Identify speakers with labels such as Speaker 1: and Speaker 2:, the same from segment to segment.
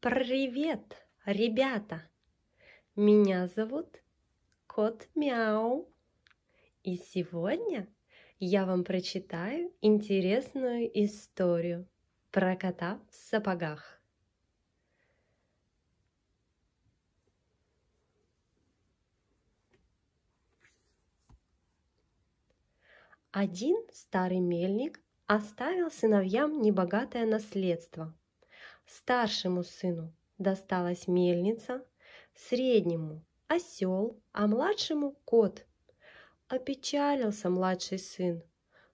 Speaker 1: Привет, ребята! Меня зовут Кот Мяу. И сегодня я вам прочитаю интересную историю про кота в сапогах. Один старый мельник оставил сыновьям небогатое наследство – Старшему сыну досталась мельница, среднему – осел, а младшему – кот. Опечалился младший сын.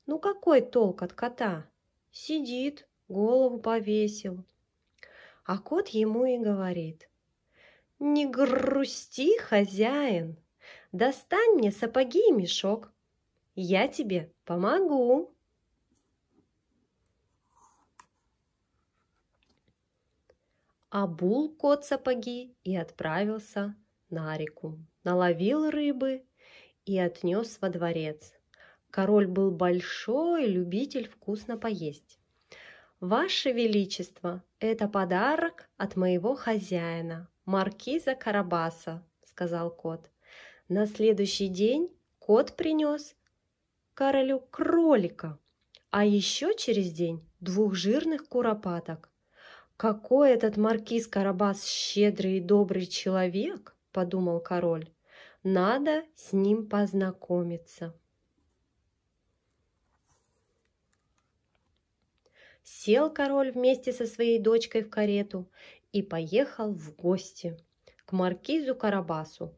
Speaker 1: Ну какой толк от кота? Сидит, голову повесил. А кот ему и говорит. «Не грусти, хозяин, достань мне сапоги и мешок. Я тебе помогу». обул кот сапоги и отправился на реку. Наловил рыбы и отнес во дворец. Король был большой любитель вкусно поесть. «Ваше Величество, это подарок от моего хозяина, маркиза Карабаса», — сказал кот. На следующий день кот принес королю кролика, а еще через день двух жирных куропаток. «Какой этот маркиз Карабас щедрый и добрый человек!» – подумал король. «Надо с ним познакомиться». Сел король вместе со своей дочкой в карету и поехал в гости к маркизу Карабасу.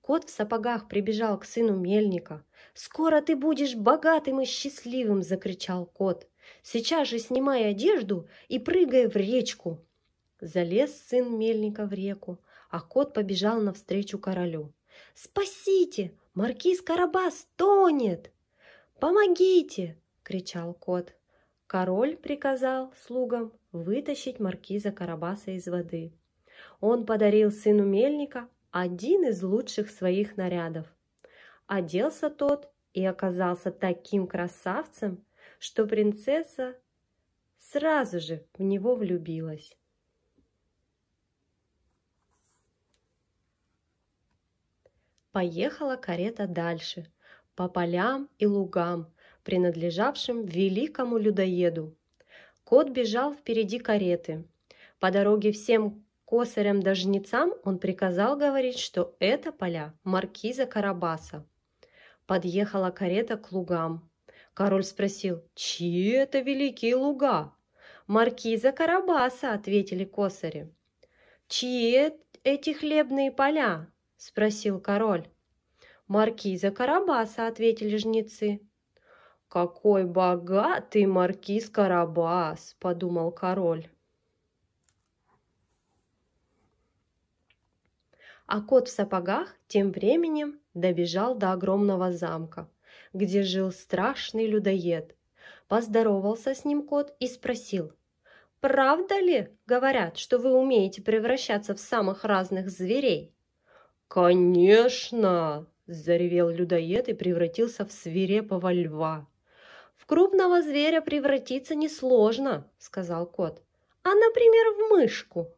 Speaker 1: Кот в сапогах прибежал к сыну мельника. «Скоро ты будешь богатым и счастливым!» – закричал кот. Сейчас же снимай одежду и прыгай в речку!» Залез сын мельника в реку, а кот побежал навстречу королю. «Спасите! Маркиз Карабас тонет!» «Помогите!» – кричал кот. Король приказал слугам вытащить маркиза Карабаса из воды. Он подарил сыну мельника один из лучших своих нарядов. Оделся тот и оказался таким красавцем, что принцесса сразу же в него влюбилась. Поехала карета дальше, по полям и лугам, принадлежавшим великому людоеду. Кот бежал впереди кареты. По дороге всем косарям да он приказал говорить, что это поля маркиза Карабаса. Подъехала карета к лугам. Король спросил, чьи это великие луга? Маркиза Карабаса, ответили косари. Чьи э-, эти хлебные поля? Спросил король. Маркиза Карабаса, ответили жнецы. Какой богатый маркиз Карабас, подумал король. А кот в сапогах тем временем добежал до огромного замка, где жил страшный людоед. Поздоровался с ним кот и спросил. «Правда ли, говорят, что вы умеете превращаться в самых разных зверей?» «Конечно!» – заревел людоед и превратился в свирепого льва. «В крупного зверя превратиться несложно», – сказал кот, – «а, например, в мышку».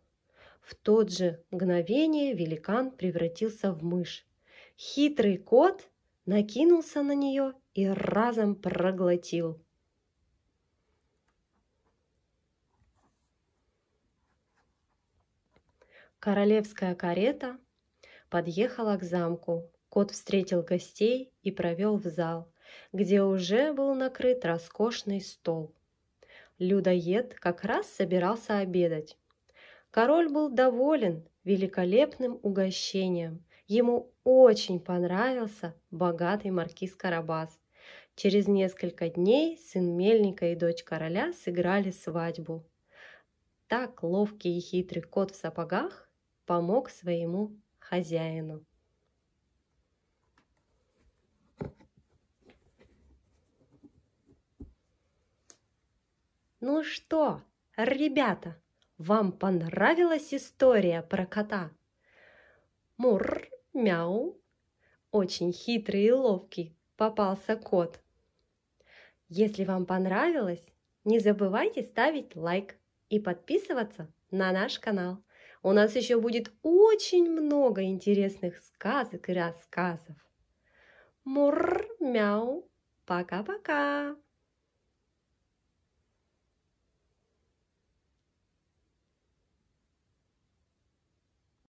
Speaker 1: В тот же мгновение великан превратился в мышь. Хитрый кот накинулся на нее и разом проглотил. Королевская карета подъехала к замку. Кот встретил гостей и провел в зал, где уже был накрыт роскошный стол. Людоед как раз собирался обедать. Король был доволен великолепным угощением Ему очень понравился богатый маркиз Карабас. Через несколько дней сын Мельника и дочь короля сыграли свадьбу. Так ловкий и хитрый кот в сапогах помог своему хозяину. Ну что, ребята, вам понравилась история про кота? Мур! мяу. Очень хитрый и ловкий попался кот. Если вам понравилось, не забывайте ставить лайк и подписываться на наш канал. У нас еще будет очень много интересных сказок и рассказов. Мур, мяу, пока-пока!